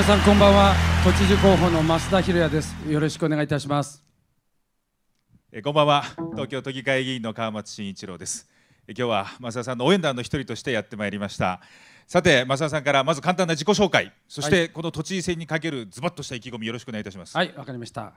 皆さんこんばんは都知事候補の増田博也ですよろしくお願いいたしますえこんばんは東京都議会議員の川松真一郎ですえ今日は増田さんの応援団の一人としてやってまいりましたさて増田さんからまず簡単な自己紹介そしてこの都知事選にかけるズバッとした意気込みよろしくお願いいたしますはいわかりました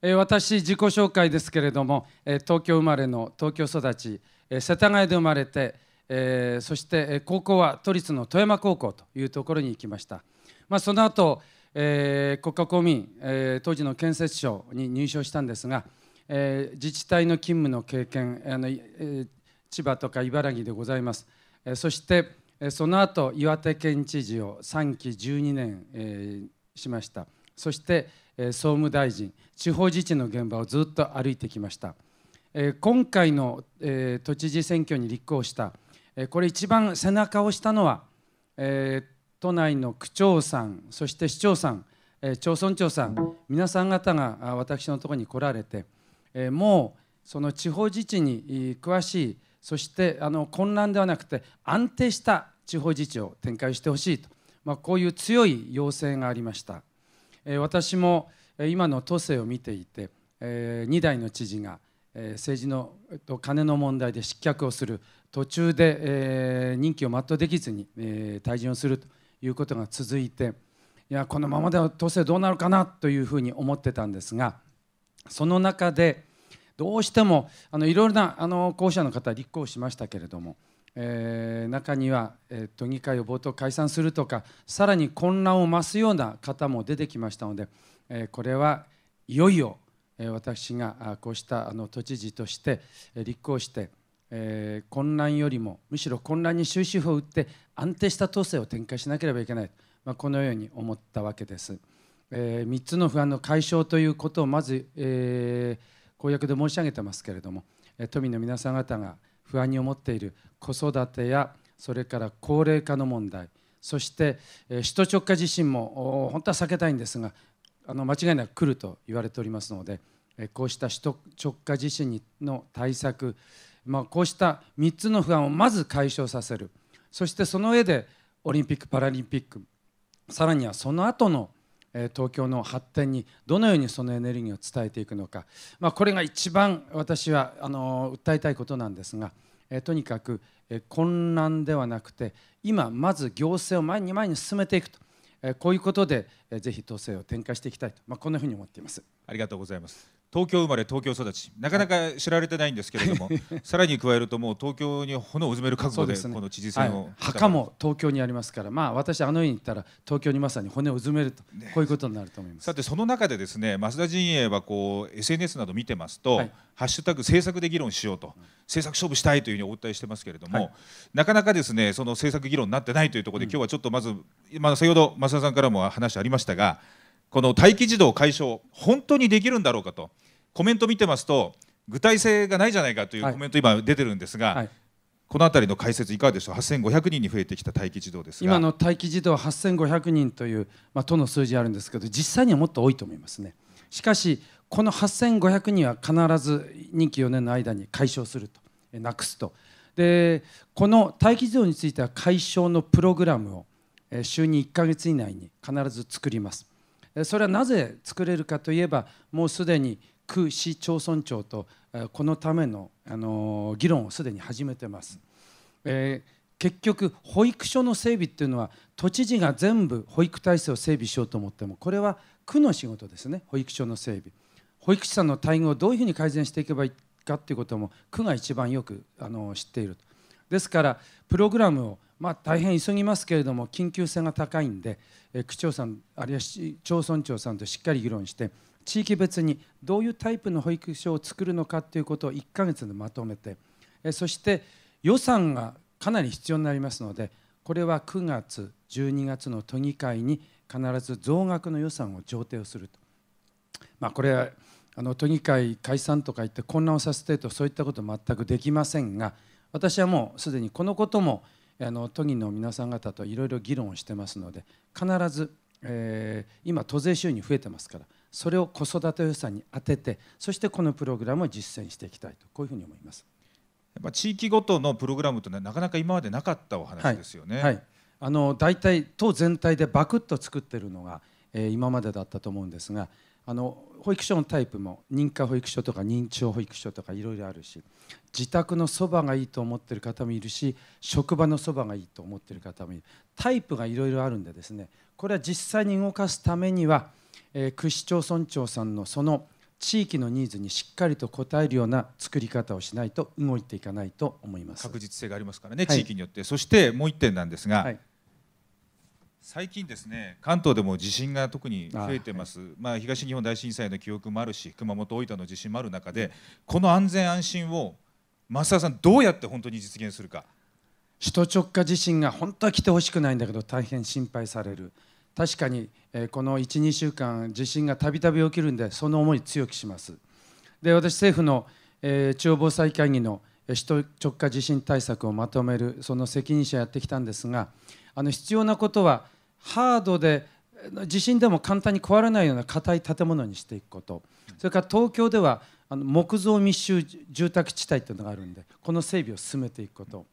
え私自己紹介ですけれども、え東京生まれの東京育ち、え世田谷で生まれて、えそして高校は都立の富山高校というところに行きました、まあ、その後、えー、国家公務員、えー、当時の建設省に入省したんですが、えー、自治体の勤務の経験あの、えー、千葉とか茨城でございます、えー、そして、えー、その後岩手県知事を3期12年、えー、しましたそして、えー、総務大臣地方自治の現場をずっと歩いてきました、えー、今回の、えー、都知事選挙に立候補した、えー、これ一番背中を押したのは、えー、都内の区長さんそして市長さん、え町村長さん皆さん方が私のところに来られて、えもうその地方自治に詳しいそしてあの混乱ではなくて安定した地方自治を展開してほしいと、まあ、こういう強い要請がありました、え私も今の都政を見ていて、え2代の知事が、え政治の、えっと、金の問題で失脚をする途中で、え任期を全うできずに、え退陣をするということが続いていやこのままでは当うどうなるかなというふうに思ってたんですがその中でどうしてもあのいろいろなあの候補者の方立候補しましたけれども、えー、中には、えー、都議会を冒頭解散するとかさらに混乱を増すような方も出てきましたので、えー、これはいよいよ私がこうしたあの都知事として立候補してえー、混乱よりもむしろ混乱に終止符を打って安定した統制を展開しなければいけない、まあ、このように思ったわけです、えー、3つの不安の解消ということをまず、えー、公約で申し上げてますけれども都民の皆さん方が不安に思っている子育てやそれから高齢化の問題そして首都直下地震も本当は避けたいんですがあの間違いなく来ると言われておりますのでこうした首都直下地震の対策まあ、こうした3つの不安をまず解消させるそしてその上でオリンピック・パラリンピックさらにはその後の東京の発展にどのようにそのエネルギーを伝えていくのか、まあ、これが一番私はあの訴えたいことなんですが、えとにかく、え混乱ではなくて今まず行政を前に前に進めていくと、えこういうことで、えぜひ統制を展開していきたいと、まあ、こんなふうに思っています。ありがとうございます東京生まれ東京育ちなかなか知られてないんですけれども、はい、さらに加えるともう東京に炎を埋める覚悟でこの知事選を、ねはい、墓も東京にありますからまあ私あの家に行ったら東京にまさに骨を埋めると、こういうことになると思いますさてその中でですね増田陣営はこう SNS など見てますと、はい、ハッシュタグ政策で議論しようと政策勝負したいというふうにお訴えしてますけれども、なかなかですねその政策議論になってないというところで、うん、今日はちょっとまず今先ほど増田さんからも話ありましたがこの待機児童解消本当にできるんだろうかと。コメント見てますと具体性がないじゃないかというコメント、今出てるんですが、はいはい、この辺りの解説いかがでしょう8500人に増えてきた待機児童ですが今の待機児童8500人という、まあ、都の数字あるんですけど実際にはもっと多いと思いますねしかしこの8500人は必ず任期4年の間に解消するとなくすとでこの待機児童については解消のプログラムを週に1か月以内に必ず作りますそれはなぜ作れるかといえばもうすでに区市町村長とこのためのあの議論をすでに始めてます、えー、結局保育所の整備っていうのは都知事が全部保育体制を整備しようと思ってもこれは区の仕事ですね保育所の整備保育士さんの待遇をどういうふうに改善していけばいいかっていうことも区が一番よくあの知っているですからプログラムをまあ、大変急ぎますけれども緊急性が高いんで、え区長さんあるいは市町村長さんとしっかり議論して地域別にどういうタイプの保育所を作るのかということを1ヶ月でまとめてそして予算がかなり必要になりますのでこれは9月12月の都議会に必ず増額の予算を上程をすると、まあ、これはあの都議会解散とか言って混乱をさせてるとそういったこと全くできませんが私はもうすでにこのこともあの都議の皆さん方といろいろ議論をしてますので必ず、えー、今都税収入増えてますからそれを子育て予算に当ててそしてこのプログラムを実践していきたいとこういうふうに思いますやっぱ地域ごとのプログラムというのはなかなか今までなかったお話ですよね。はい、はい、あの大体党全体でバクッと作っているのが、えー、今までだったと思うんですがあの保育所のタイプも認可保育所とか認知症保育所とかいろいろあるし自宅のそばがいいと思っている方もいるし職場のそばがいいと思っている方もいるタイプがいろいろあるんでですねこれは実際に動かすためにはえ区市町村長さんのその地域のニーズにしっかりと応えるような作り方をしないと動いていかないと思います確実性がありますからね、はい、地域によってそしてもう1点なんですが、はい、最近ですね関東でも地震が特に増えてます、あはい、まあ、東日本大震災の記憶もあるし熊本大分の地震もある中でこの安全安心を増田さんどうやって本当に実現するか首都直下地震が本当は来てほしくないんだけど大変心配される確かにこの12週間地震がたびたび起きるんでその思い強くしますで私政府の中央防災会議の首都直下地震対策をまとめるその責任者やってきたんですがあの必要なことはハードで地震でも簡単に壊れないような硬い建物にしていくことそれから東京では木造密集住宅地帯というのがあるんでこの整備を進めていくこと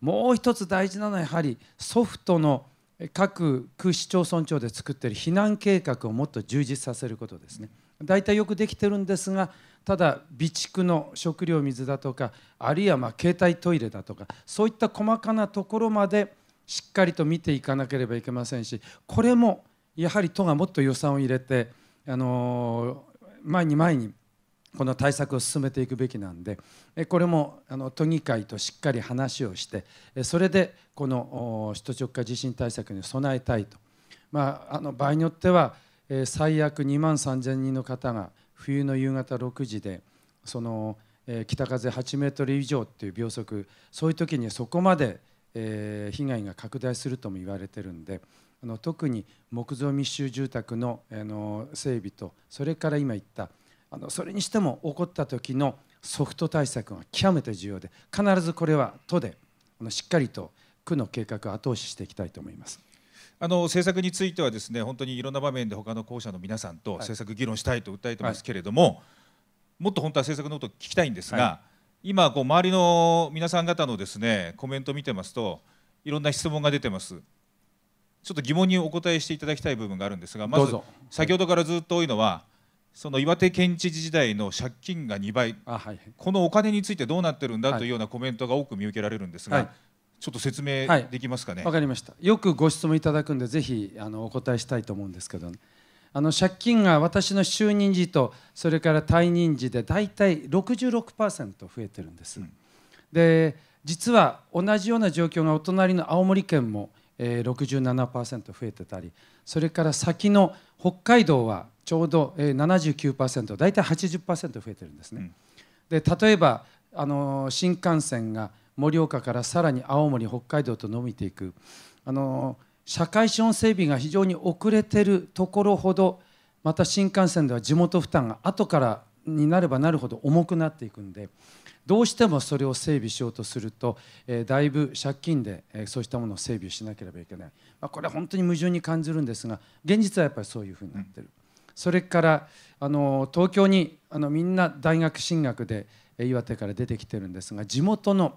もう一つ大事なのはやはりソフトの各区市町村長で作っている避難計画をもっと充実させることですね。大体よくできてるんですがただ備蓄の食料水だとかあるいはま携帯トイレだとかそういった細かなところまでしっかりと見ていかなければいけませんしこれもやはり都がもっと予算を入れて、あの前に前にこの対策を進めていくべきなんでこれもあの都議会としっかり話をしてそれでこの首都直下地震対策に備えたいと、まあ、あの場合によっては最悪2万3000人の方が冬の夕方6時でその北風8メートル以上っていう秒速そういう時にそこまで被害が拡大するとも言われてるんであの特に木造密集住宅のの整備とそれから今言ったあのそれにしても起こった時のソフト対策が極めて重要で必ずこれは都であのしっかりと区の計画を後押ししていきたいと思います。あの政策についてはですね本当にいろんな場面で他の候補者の皆さんと政策議論したいと訴えてますけれども、はいもっと本当は政策のことを聞きたいんですが、はい、今こう周りの皆さん方のですねコメントを見てますといろんな質問が出てます。ちょっと疑問にお答えしていただきたい部分があるんですがまず先ほどからずっと多いのはその岩手県知事時代の借金が2倍、はい、このお金についてどうなってるんだというようなコメントが多く見受けられるんですが、はい、ちょっと説明できますかね。わ、はい、かりました。よくご質問いただくんで、ぜひあのお答えしたいと思うんですけど、ね、あの借金が私の就任時とそれから退任時で大体66%増えてるんです。うん、で、実は同じような状況がお隣の青森県もえ67%増えてたりそれから先の北海道はちょうど、え79%大体80%増えてるんですね。うん、で例えばあの新幹線が盛岡からさらに青森北海道と伸びていくあの社会資本整備が非常に遅れてるところほどまた新幹線では地元負担が後からになればなるほど重くなっていくんでどうしてもそれを整備しようとすると、えー、だいぶ借金で、えー、そうしたものを整備しなければいけない、まあ、これは本当に矛盾に感じるんですが現実はやっぱりそういうふうになってる、うん、それからあの東京にあのみんな大学進学で岩手から出てきてるんですが地元の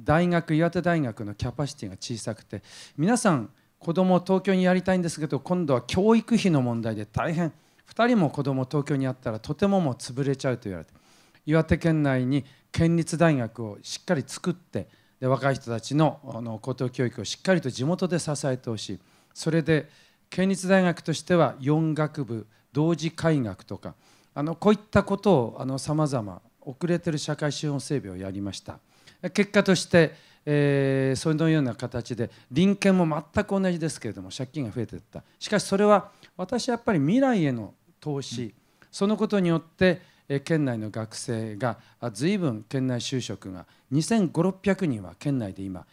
大学岩手大学のキャパシティが小さくて皆さん子供を東京にやりたいんですけど今度は教育費の問題で大変2人も子供を東京にやったらとてももう潰れちゃうと言われてる。岩手県内に県立大学をしっかり作ってで若い人たちのあの高等教育をしっかりと地元で支えてほしいそれで県立大学としては4学部同時開学とかあのこういったことをさまざま遅れてる社会資本整備をやりました結果として、えー、そのような形で臨県も全く同じですけれども借金が増えていったしかしそれは私やっぱり未来への投資、うん、そのことによって県内の学生が随分県内就職が2500600人は県内で今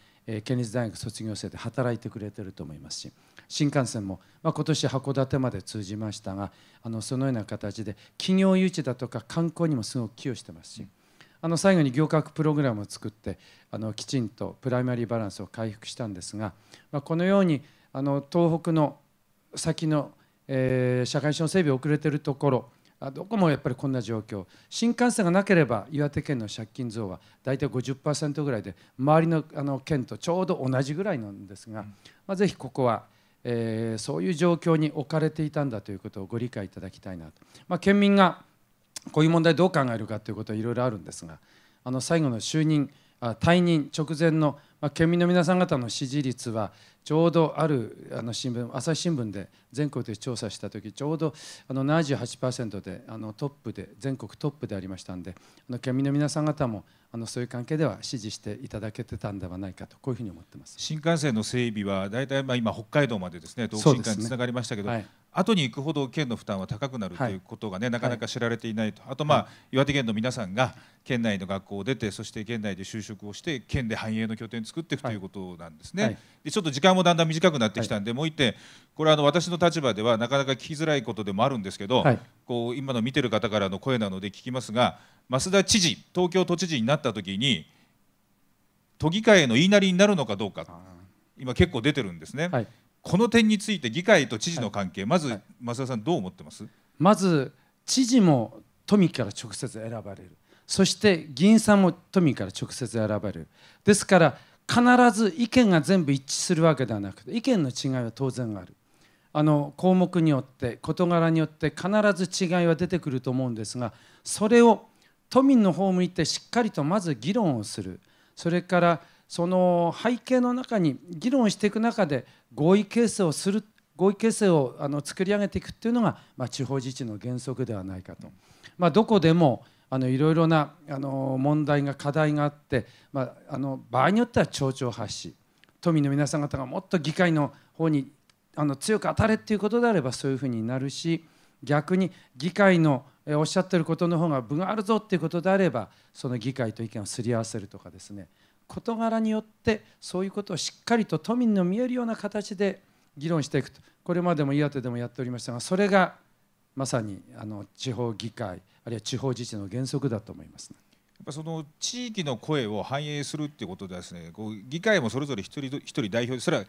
県立大学卒業生で働いてくれてると思いますし新幹線も、まあ、今年函館まで通じましたがあのそのような形で企業誘致だとか観光にもすごく寄与してますし。あの最後に行革プログラムを作ってあのきちんとプライマリーバランスを回復したんですが、まあ、このようにあの東北の先の、えー、社会資本整備遅れてるところあどこもやっぱりこんな状況新幹線がなければ岩手県の借金増は大体50%ぐらいで周りのあの県とちょうど同じぐらいなんですが、まあ、ぜひここは、えー、そういう状況に置かれていたんだということをご理解いただきたいなと、まあ、県民がこういう問題どう考えるかということはいろいろあるんですがあの最後の就任退任直前の、まあ、県民の皆さん方の支持率はちょうどあるあの新聞朝日新聞で全国で調査した時ちょうどあの78%であのトップで全国トップでありましたんであの県民の皆さん方もあのそういう関係では支持していただけてたんではないかとこういうふうに思ってます新幹線の整備は大体まあ今北海道までですね東北新幹線につながりましたけど、ねはい、後に行くほど県の負担は高くなるということがね、なかなか知られていないと、あと、まあ、岩手県の皆さんが県内の学校を出てそして県内で就職をして県で繁栄の拠点を作っていくということなんですね、でちょっと時間もだんだん短くなってきたんで、もう1点これはあの私の立場ではなかなか聞きづらいことでもあるんですけど、こう今の見てる方からの声なので聞きますが増田知事東京都知事になった時に都議会への言いなりになるのかどうか今結構出てるんですね。この点について議会と知事の関係、はい、まず、増田さん、どう思ってますまず、知事も都民から直接選ばれる、そして議員さんも都民から直接選ばれる、ですから必ず意見が全部一致するわけではなくて、意見の違いは当然ある。あの項目によって事柄によって必ず違いは出てくると思うんですがそれを都民の方向いてしっかりとまず議論をするそれからその背景の中に議論していく中で合意形成をする合意形成をあの作り上げていくっていうのが、まあ、地方自治の原則ではないかと。まあ、どこでもあのいろいろなあの問題が課題があって、まあ、あの場合によっては町長発し都民の皆さん方がもっと議会の方にあの強く当たれっていうことであればそういうふうになるし逆に議会のおっしゃってることの方が分があるぞっていうことであればその議会と意見をすり合わせるとかですね事柄によってそういうことをしっかりと都民の見えるような形で議論していくとこれまでも岩手でもやっておりましたがそれがまさにあの地方議会あるいは地方自治の原則だと思います、ね、やっぱその地域の声を反映するっていうことでですねこう議会もそれぞれ一人一人代表それは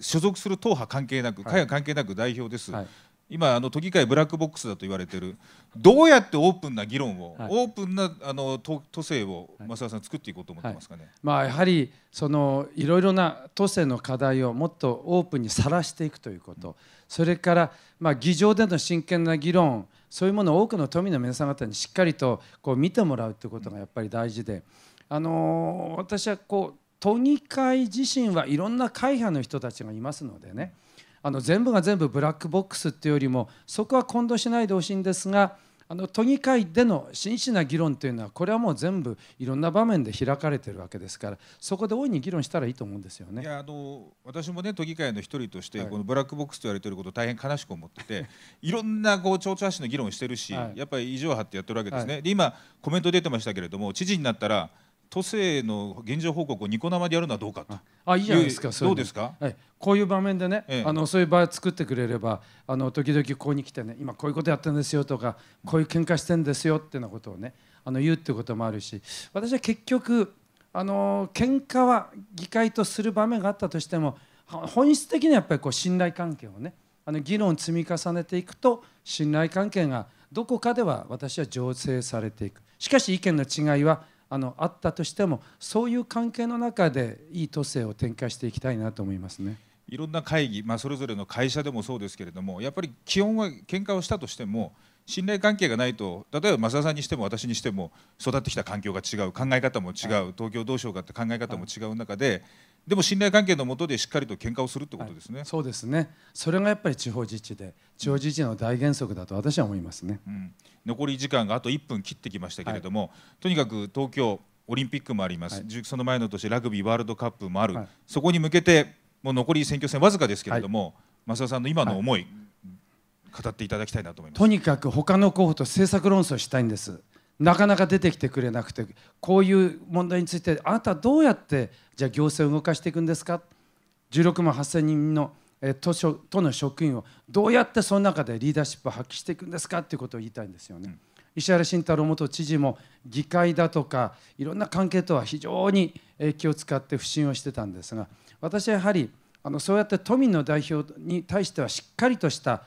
所属する党派関係なく、会派関係なく代表です、はい今あの都議会ブラックボックスだと言われてるどうやってオープンな議論を、はい、オープンなあの都都政を増田さん作っていこうと思ってますかね、はい、まあ、やはりそのいろいろな都政の課題をもっとオープンにさらしていくということ、うん、それから、まあ、議場での真剣な議論そういうものを多くの都民の皆さん方にしっかりとこう見てもらうということがやっぱり大事で、あのー、私はこう都議会自身はいろんな会派の人たちがいますのでね、うんあの全部が全部ブラックボックスっていうよりもそこは混同しないでほしいんですがあの都議会での真摯な議論というのはこれはもう全部いろんな場面で開かれてるわけですからそこで大いに議論したらいいと思うんですよねいやあの私もね都議会の一人として、このブラックボックスと言われていること大変悲しく思ってて いろんなこう町長発の議論をしてるし、はい、やっぱり異常派ってやってるわけですね。はい、で今コメント出てましたけれども知事になったら都政の現状報告をニコ生でやるのはどうかと。あいいじゃないですかそうですか、はい、こういう場面でね、ええ、あのそういう場を作ってくれればあの時々ここに来てね今こういうことやってんですよとかこういう喧嘩してんですよっていうようなことをねあの言うってこともあるし私は結局あの喧嘩は議会とする場面があったとしても本質的にはやっぱりこう信頼関係をねあの議論を積み重ねていくと信頼関係がどこかでは私は醸成されていくしかし意見の違いはあのあったとしてもそういう関係の中でいい都政を展開していきたいなと思いますね。いろんな会議、まあ、それぞれの会社でもそうですけれどもやっぱり基本は喧嘩をしたとしても信頼関係がないと例えば増田さんにしても私にしても育ってきた環境が違う考え方も違う、東京どうしようかって考え方も違う中で、でも信頼関係のもとでしっかりと喧嘩をするってことですね、はい、そうですねそれがやっぱり地方自治で地方自治の大原則だと私は思いますね、うん、残り時間があと1分切ってきましたけれども、はい、とにかく東京オリンピックもあります、はい、その前の年ラグビーワールドカップもある、そこに向けてもう残り選挙戦わずかですけれども、増田さんの今の思い、語っていただきたいなと思いますとにかく他の候補と政策論争したいんですなかなか出てきてくれなくてこういう問題についてあなたどうやってじゃあ行政を動かしていくんですか16万8000人の都都の職員をどうやってその中でリーダーシップを発揮していくんですかということを言いたいんですよね。うん、石原慎太郎元知事も議会だとかいろんな関係とは非常に気を使って不信をしてたんですが私はやはりあのそうやって都民の代表に対してはしっかりとした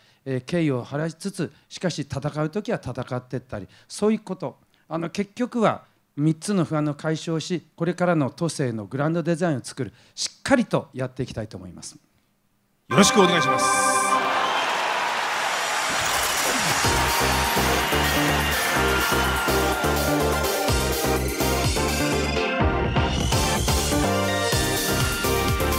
敬意を払いつつしかし戦う時は戦っていったりそういうことあの結局は3つの不安の解消をしこれからの都政のグランドデザインを作るしっかりとやっていきたいと思いますよろしくお願いします